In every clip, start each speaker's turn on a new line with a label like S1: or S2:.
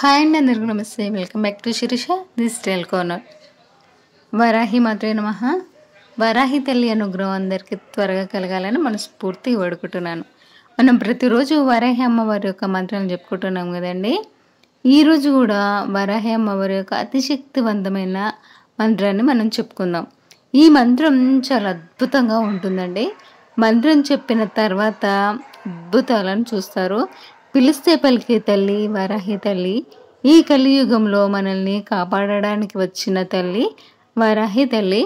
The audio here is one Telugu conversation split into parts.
S1: హాయ్ అండి అందరికీ నమస్తే వెల్కమ్ బ్యాక్ టు శిరీష దిస్ టెల్ కోనర్ వరాహి మాత్రమే నమ వరాహి తల్లి అనుగ్రహం అందరికీ త్వరగా కలగాలని మనస్ఫూర్తిగా వడుకుంటున్నాను మనం ప్రతిరోజు వరాహి అమ్మవారి యొక్క మంత్రాలు చెప్పుకుంటున్నాం కదండి ఈరోజు కూడా వరాహి అమ్మవారి యొక్క అతిశక్తివంతమైన మంత్రాన్ని మనం చెప్పుకుందాం ఈ మంత్రం చాలా అద్భుతంగా ఉంటుందండి మంత్రం చెప్పిన తర్వాత అద్భుతాలను చూస్తారు పిలిస్తే పలికే తల్లి వరహి తల్లి ఈ కలియుగంలో మనల్ని కాపాడడానికి వచ్చిన తల్లి వరహి తల్లి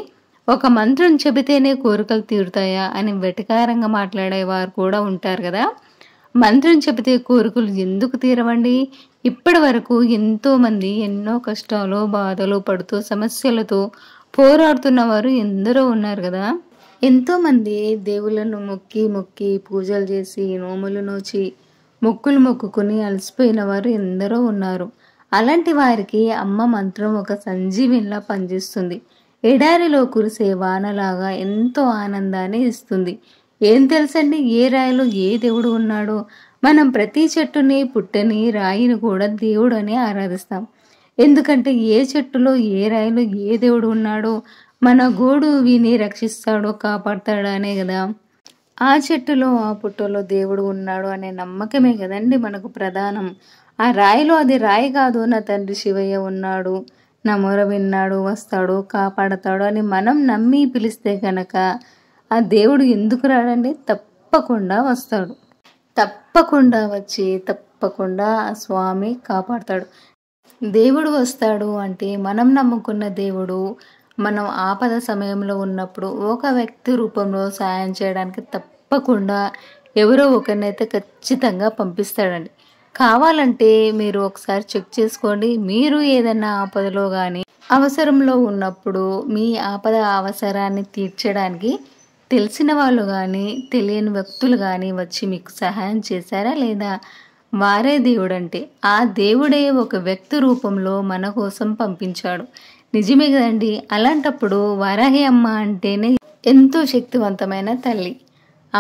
S1: ఒక మంత్రం చెబితేనే కోరికలు తీరుతాయా అని వెటకారంగా మాట్లాడేవారు కూడా ఉంటారు కదా మంత్రం చెబితే కోరికలు ఎందుకు తీరవండి ఇప్పటి వరకు ఎంతోమంది ఎన్నో కష్టాలు బాధలు పడుతూ సమస్యలతో పోరాడుతున్నవారు ఎందరో ఉన్నారు కదా ఎంతోమంది దేవుళ్ళను మొక్కి మొక్కి పూజలు చేసి నోములు నోచి మొక్కులు మొక్కుకుని అలసిపోయిన వారు ఎందరో ఉన్నారు అలాంటి వారికి అమ్మ మంత్రం ఒక సంజీవినిలా పనిచేస్తుంది ఎడారిలో కురిసే వానలాగా ఎంతో ఆనందాన్ని ఇస్తుంది ఏం తెలుసండి ఏ రాయిలో ఏ దేవుడు ఉన్నాడో మనం ప్రతి చెట్టుని పుట్టని రాయిని కూడా దేవుడు అని ఆరాధిస్తాం ఎందుకంటే ఏ చెట్టులో ఏ రాయిలో ఏ దేవుడు ఉన్నాడో మన గోడు విని రక్షిస్తాడో కాపాడతాడనే కదా ఆ చెట్టులో ఆ పుట్టలో దేవుడు ఉన్నాడు అనే నమ్మకమే కదండి మనకు ప్రధానం ఆ రాయిలో అది రాయి కాదు నా తండ్రి శివయ్య ఉన్నాడు నా మొర విన్నాడు వస్తాడు కాపాడతాడు అని మనం నమ్మి పిలిస్తే కనుక ఆ దేవుడు ఎందుకు రాడండి తప్పకుండా వస్తాడు తప్పకుండా వచ్చి తప్పకుండా ఆ స్వామి కాపాడతాడు దేవుడు వస్తాడు అంటే మనం నమ్ముకున్న దేవుడు మనం ఆపద సమయంలో ఉన్నప్పుడు ఒక వ్యక్తి రూపంలో సాయం చేయడానికి తప్పకుండా ఎవరో ఒకరినైతే ఖచ్చితంగా పంపిస్తాడండి కావాలంటే మీరు ఒకసారి చెక్ చేసుకోండి మీరు ఏదైనా ఆపదలో కానీ అవసరంలో ఉన్నప్పుడు మీ ఆపద అవసరాన్ని తీర్చడానికి తెలిసిన వాళ్ళు కానీ తెలియని వ్యక్తులు కానీ వచ్చి మీకు సహాయం చేశారా లేదా వారే దేవుడంటే ఆ దేవుడే ఒక వ్యక్తి రూపంలో మన కోసం పంపించాడు నిజమే కదండి అలాంటప్పుడు వారాహి అమ్మ అంటేనే ఎంతో శక్తివంతమైన తల్లి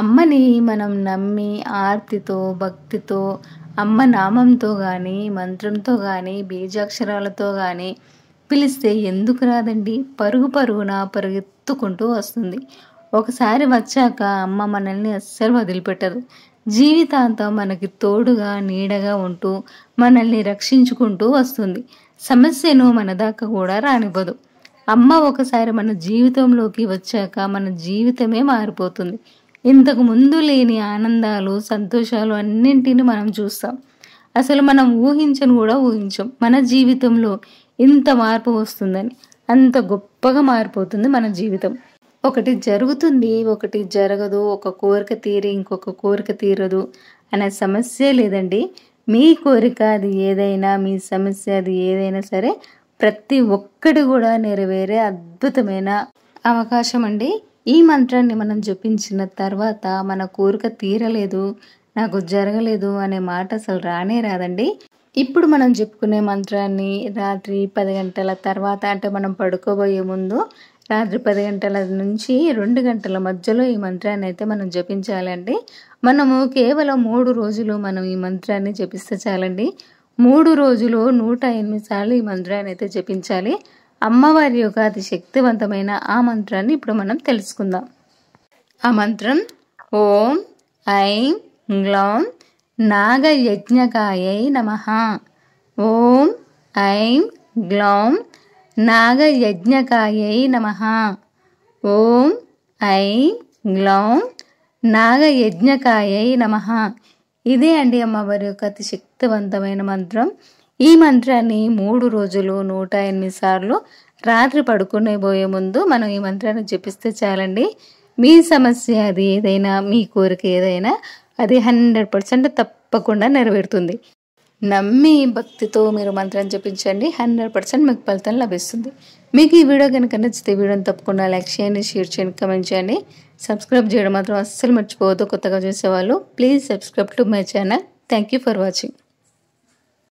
S1: అమ్మని మనం నమ్మి ఆర్తితో భక్తితో అమ్మ నామంతో కానీ మంత్రంతో కానీ బీజాక్షరాలతో కానీ పిలిస్తే ఎందుకు రాదండి పరుగు పరుగున పరుగెత్తుకుంటూ వస్తుంది ఒకసారి వచ్చాక అమ్మ మనల్ని అస్సలు వదిలిపెట్టదు జీవితాంతం మనకి తోడుగా నీడగా ఉంటూ మనల్ని రక్షించుకుంటూ వస్తుంది సమస్యను మన దాకా కూడా రానివ్వదు అమ్మ ఒకసారి మన జీవితంలోకి వచ్చాక మన జీవితమే మారిపోతుంది ఇంతకు ముందు లేని ఆనందాలు సంతోషాలు అన్నింటిని మనం చూస్తాం అసలు మనం ఊహించను కూడా ఊహించం మన జీవితంలో ఇంత మార్పు వస్తుందని అంత గొప్పగా మారిపోతుంది మన జీవితం ఒకటి జరుగుతుంది ఒకటి జరగదు ఒక కోరిక తీరి ఇంకొక కోరిక తీరదు అనే సమస్య లేదండి మీ కోరిక అది ఏదైనా మీ సమస్య అది ఏదైనా సరే ప్రతి ఒక్కటి కూడా నెరవేరే అద్భుతమైన అవకాశం అండి ఈ మంత్రాన్ని మనం జపించిన తర్వాత మన కోరిక తీరలేదు నాకు జరగలేదు అనే మాట అసలు రానే రాదండి ఇప్పుడు మనం చెప్పుకునే మంత్రాన్ని రాత్రి పది గంటల తర్వాత అంటే మనం పడుకోబోయే ముందు రాత్రి పది గంటల నుంచి రెండు గంటల మధ్యలో ఈ మంత్రాన్ని అయితే మనం జపించాలండి మనము కేవలం మూడు రోజులు మనం ఈ మంత్రాన్ని జపిస్తే చాలండి మూడు రోజులు నూట ఎనిమిది సార్లు ఈ మంత్రాన్ని అయితే జపించాలి అమ్మవారి యొక్క అతి శక్తివంతమైన ఆ మంత్రాన్ని ఇప్పుడు మనం తెలుసుకుందాం ఆ మంత్రం ఓం ఐం గ్లౌం నాగయజ్ఞకాయ నమ ఓం ఐం గ్లౌం నాగయజ్ఞకాయై నమ ఓం ఐ గ్లౌం నాగయజ్ఞకాయై నమ ఇదే అండి అమ్మవారి యొక్క అతి శక్తివంతమైన మంత్రం ఈ మంత్రాన్ని మూడు రోజులు నూట ఎనిమిది సార్లు రాత్రి పడుకునే పోయే ముందు మనం ఈ మంత్రాన్ని జపిస్తే చాలండి మీ సమస్య అది ఏదైనా మీ కోరిక ఏదైనా అది హండ్రెడ్ పర్సెంట్ తప్పకుండా నెరవేరుతుంది నమ్మి భక్తితో మీరు మంత్రం చెప్పించండి హండ్రెడ్ పర్సెంట్ మీకు ఫలితం లభిస్తుంది మీకు ఈ వీడియో కనుక నచ్చితే వీడియోని తప్పకుండా లైక్ చేయండి షేర్ చేయండి కమెంట్ చేయండి సబ్స్క్రైబ్ చేయడం మాత్రం అస్సలు మర్చిపోవద్దు కొత్తగా చూసేవాళ్ళు please subscribe to my channel thank you for watching